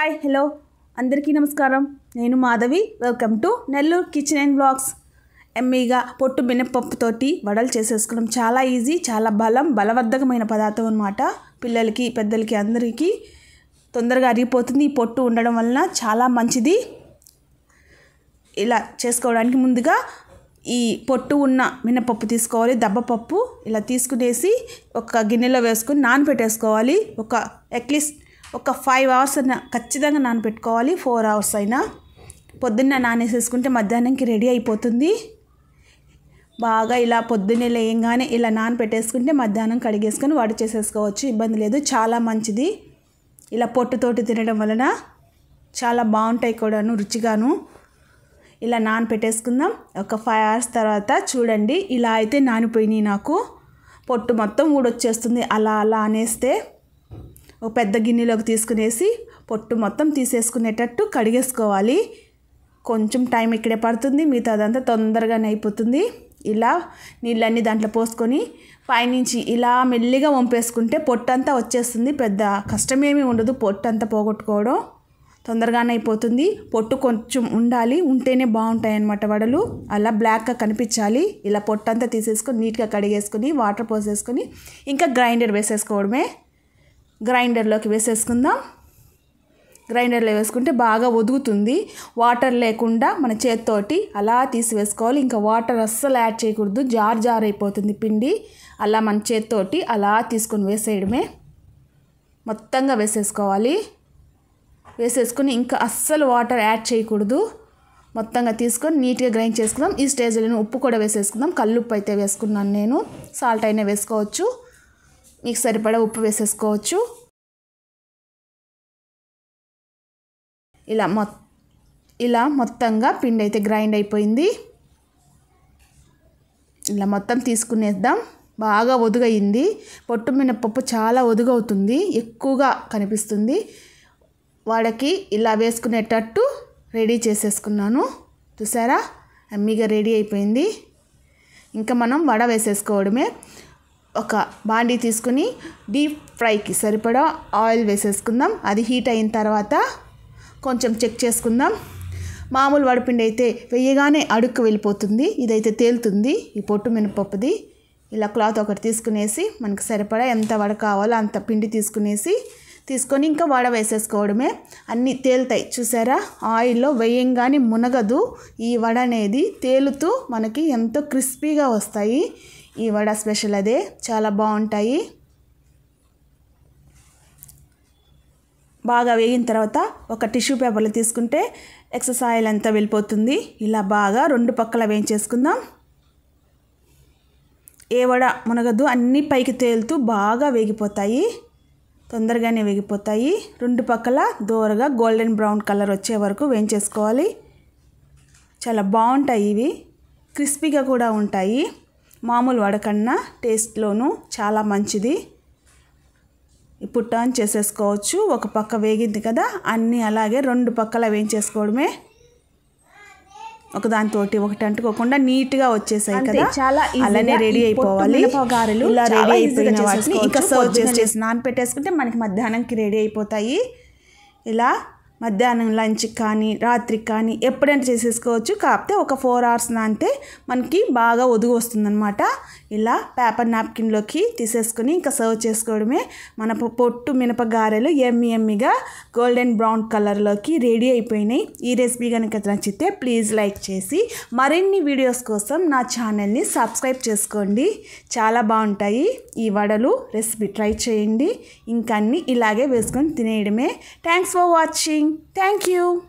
Hi hello అందరికీ నమస్కారం నేను Madhavi welcome to Nellore kitchen and blogs ఎమ్మీగా పొట్టు మినపప్పుతోటి వడలు చేసేసుకోవడం చాలా ఈజీ చాలా బలం బలవర్ధకమైన పదార్థం అనమాట పిల్లలకి పెద్దలకి అందరికీ తొందరగా అరిగిపోతుంది ఈ పొట్టు ఉండడం వలన చాలా మంచిది ఇలా చేసుకోవడానికి ముందుగా ఈ పొట్టు ఉన్న మినపప్పు తీసుకోవాలి దబ్బపప్పు ఇలా తీసుకునేసి ఒక గిన్నెలో వేసుకుని నానబెట్టేసుకోవాలి ఒక అట్లీస్ట్ ఒక ఫైవ్ అవర్స్ అయినా ఖచ్చితంగా నానబెట్టుకోవాలి ఫోర్ అవర్స్ అయినా పొద్దున్న నానేసేసుకుంటే మధ్యాహ్నంకి రెడీ అయిపోతుంది బాగా ఇలా పొద్దున్నే లేయంగానే ఇలా నానబెట్టేసుకుంటే మధ్యాహ్నం కడిగేసుకొని వాడు చేసేసుకోవచ్చు ఇబ్బంది లేదు చాలా మంచిది ఇలా పొట్టుతోటి తినడం వలన చాలా బాగుంటాయి కూడాను రుచిగాను ఇలా నానబెట్టేసుకుందాం ఒక ఫైవ్ అవర్స్ తర్వాత చూడండి ఇలా అయితే నానిపోయినాయి నాకు పొట్టు మొత్తం ఊడొచ్చేస్తుంది అలా అలా అనేస్తే ఒక పెద్ద గిన్నెలోకి తీసుకునేసి పొట్టు మొత్తం తీసేసుకునేటట్టు కడిగేసుకోవాలి కొంచెం టైం ఇక్కడే పడుతుంది మిగతా అదంతా తొందరగానే అయిపోతుంది ఇలా నీళ్ళన్నీ దాంట్లో పోసుకొని పైనుంచి ఇలా మెల్లిగా వంపేసుకుంటే పొట్టంతా వచ్చేస్తుంది పెద్ద కష్టమేమీ ఉండదు పొట్టంతా పోగొట్టుకోవడం తొందరగానే అయిపోతుంది పొట్టు కొంచెం ఉండాలి ఉంటేనే బాగుంటాయి అనమాట వడలు అలా బ్లాక్గా కనిపించాలి ఇలా పొట్టంతా తీసేసుకొని నీట్గా కడిగేసుకొని వాటర్ పోసేసుకొని ఇంకా గ్రైండర్ వేసేసుకోవడమే గ్రైండర్లోకి వేసేసుకుందాం గ్రైండర్లో వేసుకుంటే బాగా ఒదుగుతుంది వాటర్ లేకుండా మన చేత్తోటి అలా తీసివేసుకోవాలి ఇంకా వాటర్ అస్సలు యాడ్ చేయకూడదు జార్ జార్ అయిపోతుంది పిండి అలా మన చేత్తోటి అలా తీసుకొని వేసేయడమే మొత్తంగా వేసేసుకోవాలి వేసేసుకుని ఇంకా అస్సలు వాటర్ యాడ్ చేయకూడదు మొత్తంగా తీసుకొని నీట్గా గ్రైండ్ చేసుకుందాం ఈ స్టేజ్లో ఉప్పు కూడా వేసేసుకుందాం కల్లుప్పు అయితే వేసుకున్నాను నేను సాల్ట్ అయినా వేసుకోవచ్చు మీకు సరిపడా ఉప్పు వేసేసుకోవచ్చు ఇలా మొ ఇలా మొత్తంగా పిండి అయితే గ్రైండ్ అయిపోయింది ఇలా మొత్తం తీసుకునేద్దాం బాగా ఒదుగయింది పొట్టు మినపప్పు చాలా ఒదుగవుతుంది ఎక్కువగా కనిపిస్తుంది వాడికి ఇలా వేసుకునేటట్టు రెడీ చేసేసుకున్నాను చూసారా అమ్మిగా రెడీ అయిపోయింది ఇంకా మనం వడ వేసేసుకోవడమే ఒక బాండీ తీసుకుని డీప్ ఫ్రైకి సరిపడా ఆయిల్ వేసేసుకుందాం అది హీట్ అయిన తర్వాత కొంచెం చెక్ చేసుకుందాం మామూలు వడపిండి అయితే వేయగానే అడుక్కు వెళ్ళిపోతుంది ఇదైతే తేలుతుంది ఈ పొట్టు మినపప్పుది ఇలా క్లాత్ ఒకటి తీసుకునేసి మనకు సరిపడా ఎంత వడ కావాలో అంత పిండి తీసుకునేసి తీసుకొని ఇంకా వడ వేసేసుకోవడమే అన్నీ తేలుతాయి చూసారా ఆయిల్లో వేయంగానే మునగదు ఈ వడ అనేది తేలుతూ మనకి ఎంతో క్రిస్పీగా వస్తాయి ఈ వడ స్పెషల్ అదే చాలా బాగుంటాయి బాగా వేగిన తర్వాత ఒక టిష్యూ పేపర్లు తీసుకుంటే ఎక్సెస్ ఆయిల్ అంతా వెళ్ళిపోతుంది ఇలా బాగా రెండు పక్కల వేయించేసుకుందాం ఏ వడ మునగదు అన్నీ పైకి తేలుతూ బాగా వేగిపోతాయి తొందరగానే వేగిపోతాయి రెండు పక్కల దోరగా గోల్డెన్ బ్రౌన్ కలర్ వచ్చే వరకు వేయించేసుకోవాలి చాలా బాగుంటాయి ఇవి క్రిస్పీగా కూడా ఉంటాయి మామూలు వడకన్నా టేస్ట్లోనూ చాలా మంచిది ఇప్పుడు టర్న్ చేసేసుకోవచ్చు ఒక పక్క వేగింది కదా అన్నీ అలాగే రెండు పక్కల వేయించేసుకోవడమే ఒకదానితోటి ఒకటి అంటుకోకుండా నీట్గా వచ్చేసాయి కదా చాలా అలానే రెడీ అయిపోవాలి ఇలా రెడీ అయిపోయిన ఇంకా సర్వ్ చేసి పెట్టేసుకుంటే మనకి మధ్యాహ్నంకి రెడీ అయిపోతాయి ఇలా మధ్యాహ్నం లంచ్ కానీ రాత్రికి కానీ ఎప్పుడైనా చేసేసుకోవచ్చు కాకపోతే ఒక ఫోర్ అవర్స్ నాంతే మనకి బాగా ఒదుగు వస్తుందనమాట ఇలా పేపర్ నాప్కిన్లోకి తీసేసుకొని ఇంకా సర్వ్ చేసుకోవడమే మన పొట్టు మినపగారెలు ఎమ్మి ఎమ్మిగా గోల్డెన్ బ్రౌన్ కలర్లోకి రెడీ అయిపోయినాయి ఈ రెసిపీ కనుక నచ్చితే ప్లీజ్ లైక్ చేసి మరిన్ని వీడియోస్ కోసం నా ఛానల్ని సబ్స్క్రైబ్ చేసుకోండి చాలా బాగుంటాయి ఈ వడలు రెసిపీ ట్రై చేయండి ఇంకా అన్నీ ఇలాగే వేసుకొని తినేయడమే thanks for watching Thank you.